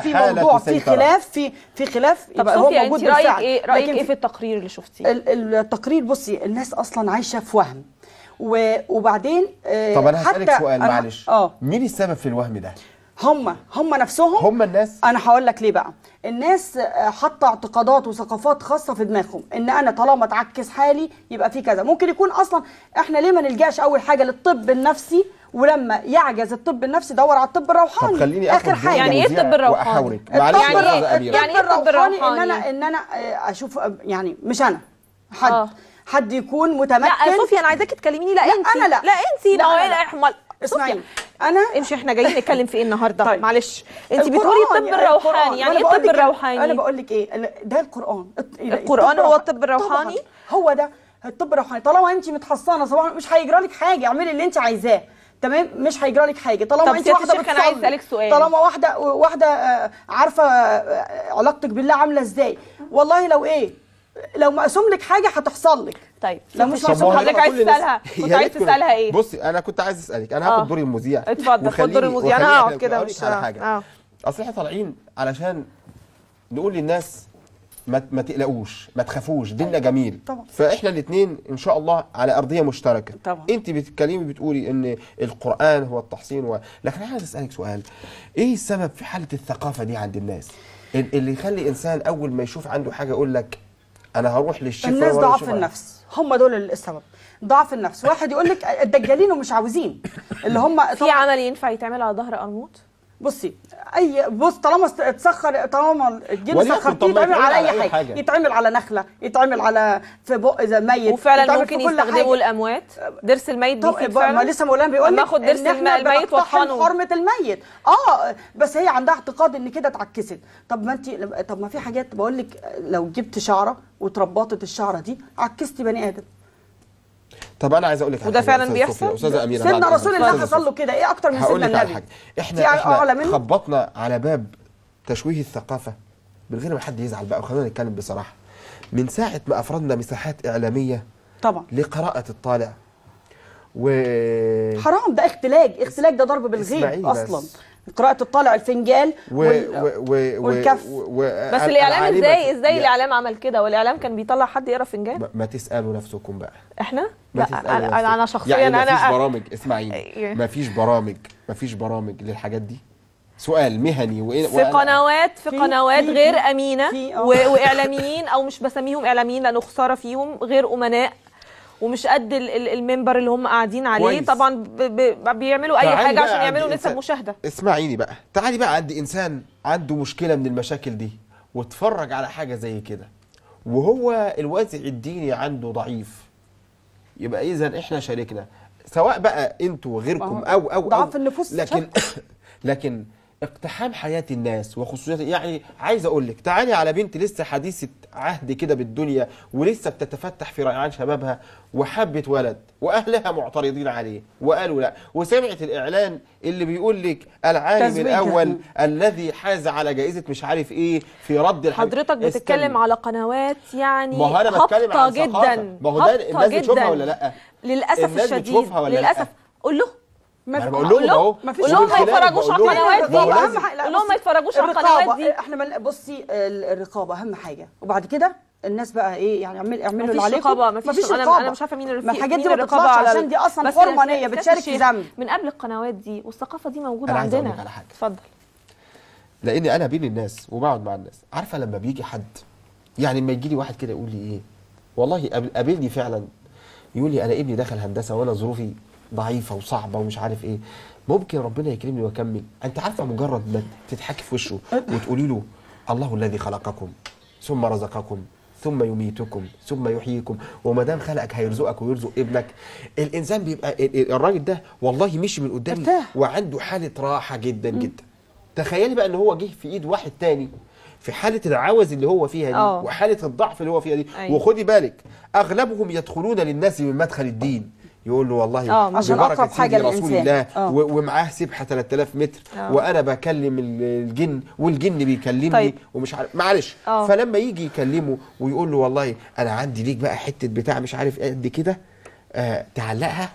في موضوع في خلاف في في خلاف طب هو موجود انت رايك ايه رايك ايه في التقرير اللي شفتيه التقرير بصي الناس اصلا عايشه في وهم وبعدين آه، طب انا هسالك سؤال معلش آه. مين السبب في الوهم ده هم هم نفسهم هم الناس انا هقول لك ليه بقى الناس آه، حاطه اعتقادات وثقافات خاصه في دماغهم ان انا طالما اتعكس حالي يبقى في كذا ممكن يكون اصلا احنا ليه ما نلجاش اول حاجه للطب النفسي ولما يعجز الطب النفسي دور على الطب الروحاني طب خليني اخر حاجه يعني إيه, يعني, إيه؟ يعني, إيه يعني ايه الطب الروحاني معلش يعني ايه الطب الروحاني ان انا ان انا آه، اشوف آه، يعني مش انا حد آه. حد يكون متمكن لا صوفيا انا عايزاك تكلميني لا, لا انت انا لا لا انت لا, لا, لا, اسمعي انا امشي احنا جايين نتكلم في ايه النهارده طيب. معلش انت بتقولي الطب الروحاني يعني ايه الطب الروحاني انا بقول لك ايه ده القران القران هو الطب الروحاني هو ده الطب الروحاني طالما انت متحصنه صباحا مش هيجرى لك حاجه اعملي اللي انت عايزاه تمام مش هيجرى لك حاجه طالما انت واحده بتصلي عايز اسالك سؤال طالما واحده واحده آه، عارفه آه، علاقتك بالله عامله ازاي والله لو ايه لو مقسوم لك حاجه هتحصل لك طيب لو مش مقسوم حضرتك عايز تسالها كنت عايز تسالها ايه بصي انا كنت عايز اسالك انا هاخد آه. دور المذيع اتفضل خد دور المذيع انا هقعد كده مش اه حاجه اصل احنا طالعين علشان نقول للناس ما ما تقلقوش ما تخافوش ديننا جميل طبعا. فاحنا الاثنين ان شاء الله على ارضيه مشتركه طبعا. انت بتتكلمي بتقولي ان القران هو التحصين و... لكن انا عايز اسالك سؤال ايه السبب في حاله الثقافه دي عند الناس اللي يخلي انسان اول ما يشوف عنده حاجه يقول لك انا هروح للشيخ الناس ضعف النفس هم دول السبب ضعف النفس واحد يقول لك الدجالين ومش عاوزين اللي هم في عمل ينفع يتعمل على ظهر قرموط بصي اي بص طالما اتسخر طالما الجيل اتسخر يتعمل على اي حاجة. حاجه يتعمل على نخله يتعمل على في بق اذا ميت وفعلا ممكن يستخدموا الاموات ضرس الميت دي فعلا ما لسه مولانا بيقول لك ناخد ضرس الميت وطحنه حرمه الميت اه بس هي عندها اعتقاد ان كده اتعكست طب ما انت طب ما في حاجات بقول لك لو جبت شعره وتربطت الشعره دي عكستي بني ادم طب انا عايز اقول لك وده فعلا بيحصل استاذه اميره سيدنا رسول الله حصل له كده ايه اكتر من سيدنا النبي احنا, احنا خبطنا على باب تشويه الثقافه من غير ما حد يزعل بقى وخلينا نتكلم بصراحه من ساعه ما افرضنا مساحات اعلاميه طبعا لقراءه الطالع و حرام ده اختلاج اختلاج ده ضرب بالغير اصلا بس. قراءه الطالع الفنجال و و و والكف و... و... بس الاعلام ازاي ازاي الاعلام عمل كده والاعلام كان بيطلع حد يقرا فنجان ما, ما تسالوا نفسكم بقى احنا لا انا انا شخصيا يعني مفيش برامج اسمعيني أيوه. مفيش برامج مفيش برامج للحاجات دي سؤال مهني وإيه في قنوات في قنوات غير امينه آه. واعلاميين او مش بسميهم اعلاميين لانه خساره فيهم غير امناء ومش قد المنبر اللي هم قاعدين عليه طبعا بيعملوا اي حاجه عشان يعملوا نسب مشاهده اسمعيني بقى تعالي بقى عند انسان عنده مشكله من المشاكل دي واتفرج على حاجه زي كده وهو الوازع الديني عنده ضعيف يبقى اذا احنا شاركنا سواء بقى انتوا وغيركم او او ضعف النفوس لكن لكن اقتحام حياة الناس وخصوصيات يعني عايز اقول لك تعالي على بنت لسه حديثة عهد كده بالدنيا ولسه بتتفتح في ريعان شبابها وحبت ولد واهلها معترضين عليه وقالوا لا وسمعت الاعلان اللي بيقول لك العالم الاول الذي حاز على جائزه مش عارف ايه في رد الحبيب حضرتك بتتكلم استنى. على قنوات يعني ما هو انا بتكلم جدا ما هو ده الناس بتشوفها ولا لا للاسف الشديد للاسف قول له ما انا بقول لهم اهو قول لهم ما يتفرجوش على القنوات دي قول ما يتفرجوش على القنوات دي احنا بصي الرقابه اهم حاجه وبعد كده الناس بقى ايه يعني اعمل اعملوا اللي عليكم رقابه ما رقابه انا مش عارفه مين اللي الحاجات دي ما بتطلعش عشان دي اصلا فرمانيه بتشارك ذنب من قبل القنوات دي والثقافه دي موجوده أنا عندنا على حاجة. اتفضل لاني انا بين الناس وبقعد مع الناس عارفه لما بيجي حد يعني لما يجي لي واحد كده يقول لي ايه والله قابلني فعلا يقول لي انا ابني دخل هندسه وانا ظروفي ضعيفه وصعبه ومش عارف ايه ممكن ربنا يكرمني واكمل انت عارفه مجرد ما تضحكي في وشه وتقولي له الله الذي خلقكم ثم رزقكم ثم يميتكم ثم يحييكم وما دام خلقك هيرزقك ويرزق ابنك الانسان بيبقى الراجل ده والله مشي من قدامي وعنده حاله راحه جدا جدا تخيلي بقى ان هو جه في ايد واحد تاني في حاله العوز اللي هو فيها دي آه. وحاله الضعف اللي هو فيها دي أيوه. وخدي بالك اغلبهم يدخلون للناس من مدخل الدين يقول له والله آه عشان اقرب حاجه رسول الله آه. ومعاه سبحه 3000 متر أوه. وانا بكلم الجن والجن بيكلمني طيب. ومش عارف معلش أوه. فلما يجي يكلمه ويقول له والله انا عندي ليك بقى حته بتاع مش عارف قد كده آه تعلقها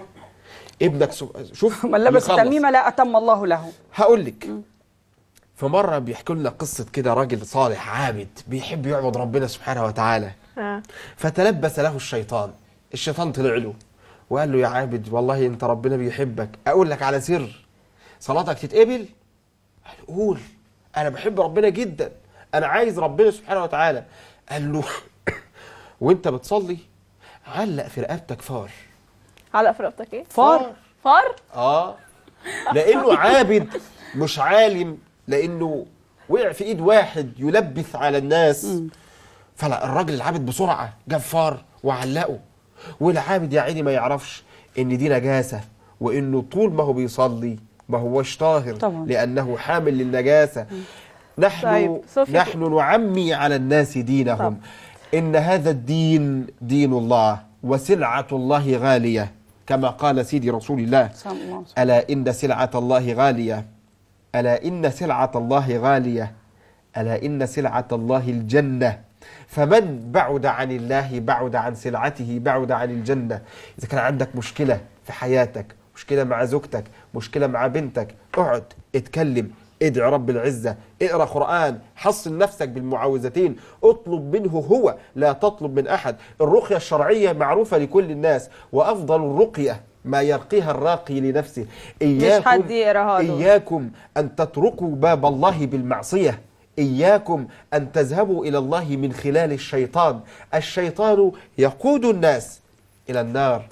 ابنك شوف من لبس تميمه لا اتم الله له هقول لك في مره بيحكي لنا قصه كده راجل صالح عابد بيحب يعبد ربنا سبحانه وتعالى آه. فتلبس له الشيطان الشيطان طلع له وقال له يا عابد والله انت ربنا بيحبك اقول لك على سر صلاتك تتقبل قال قول انا بحب ربنا جدا انا عايز ربنا سبحانه وتعالى قال له وانت بتصلي علق في رقبتك فار علق في رقبتك ايه فار فار اه لانه عابد مش عالم لانه وقع في ايد واحد يلبث على الناس فلا الراجل العابد بسرعه جاب فار وعلقه والعابد يا عيني ما يعرفش ان دي نجاسه وانه طول ما هو بيصلي ما هوش طاهر طبعا. لانه حامل للنجاسه نحن طيب. نحن نعمي على الناس دينهم طبعا. ان هذا الدين دين الله وسلعه الله غاليه كما قال سيدي رسول الله الا ان سلعه الله غاليه الا ان سلعه الله غاليه الا ان سلعه الله الجنه فمن بعد عن الله بعد عن سلعته بعد عن الجنة إذا كان عندك مشكلة في حياتك مشكلة مع زوجتك مشكلة مع بنتك اقعد اتكلم ادعي رب العزة اقرأ قرآن حصن نفسك بالمعاوزتين اطلب منه هو لا تطلب من أحد الرقية الشرعية معروفة لكل الناس وأفضل الرقية ما يرقيها الراقي لنفسه إياكم, إياكم أن تتركوا باب الله بالمعصية إياكم أن تذهبوا إلى الله من خلال الشيطان الشيطان يقود الناس إلى النار